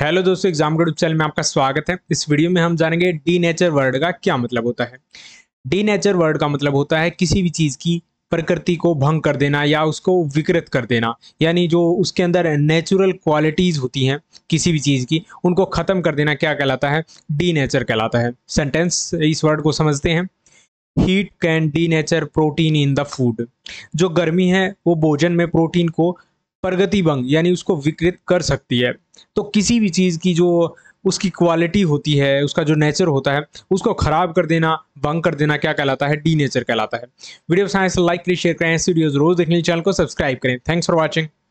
hello दोस्तों exam गढ़ channel में आपका स्वागत है इस वीडियो में हम जानेंगे डी नेचर वर्ड का क्या मतलब होता है डी नेचर वर्ड का मतलब होता है किसी भी चीज़ की प्रकृति को भंग कर देना या उसको विकृत कर देना यानी जो उसके अंदर नेचुरल क्वालिटीज़ होती हैं किसी भी चीज़ की उनको ख़त्म कर देना क्या कहलाता है डी नेचर कहलाता है सेंटेंस इस वर्ड को समझते हैं heat can denature protein in the food जो गर्मी है वो भोजन में प्रोटीन को प्रगति भंग यानी उसको विकृत कर सकती है तो किसी भी चीज़ की जो उसकी क्वालिटी होती है उसका जो नेचर होता है उसको खराब कर देना भंग कर देना क्या कहलाता है डी नेचर कहलाता है वीडियो साइंस लाइक करें शेयर करें ऐसी वीडियोज रोज देखने चैनल को सब्सक्राइब करें थैंक्स फॉर वॉचिंग